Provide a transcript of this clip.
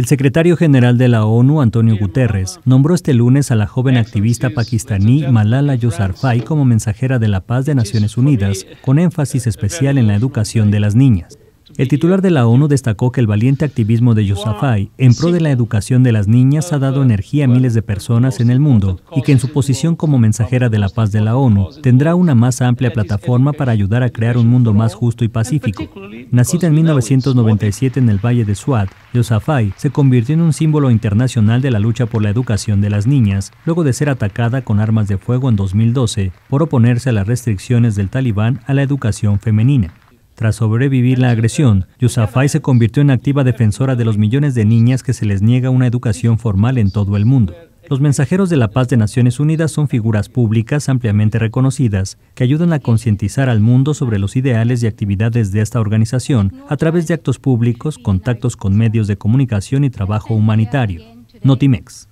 El secretario general de la ONU, Antonio Guterres, nombró este lunes a la joven activista pakistaní Malala Yousafzai como mensajera de la paz de Naciones Unidas, con énfasis especial en la educación de las niñas. El titular de la ONU destacó que el valiente activismo de Yousafzai en pro de la educación de las niñas ha dado energía a miles de personas en el mundo y que en su posición como mensajera de la paz de la ONU tendrá una más amplia plataforma para ayudar a crear un mundo más justo y pacífico. Nacida en 1997 en el Valle de Swat, Yousafzai se convirtió en un símbolo internacional de la lucha por la educación de las niñas luego de ser atacada con armas de fuego en 2012 por oponerse a las restricciones del talibán a la educación femenina. Tras sobrevivir la agresión, Yusafai se convirtió en activa defensora de los millones de niñas que se les niega una educación formal en todo el mundo. Los mensajeros de la paz de Naciones Unidas son figuras públicas ampliamente reconocidas que ayudan a concientizar al mundo sobre los ideales y actividades de esta organización a través de actos públicos, contactos con medios de comunicación y trabajo humanitario. Notimex.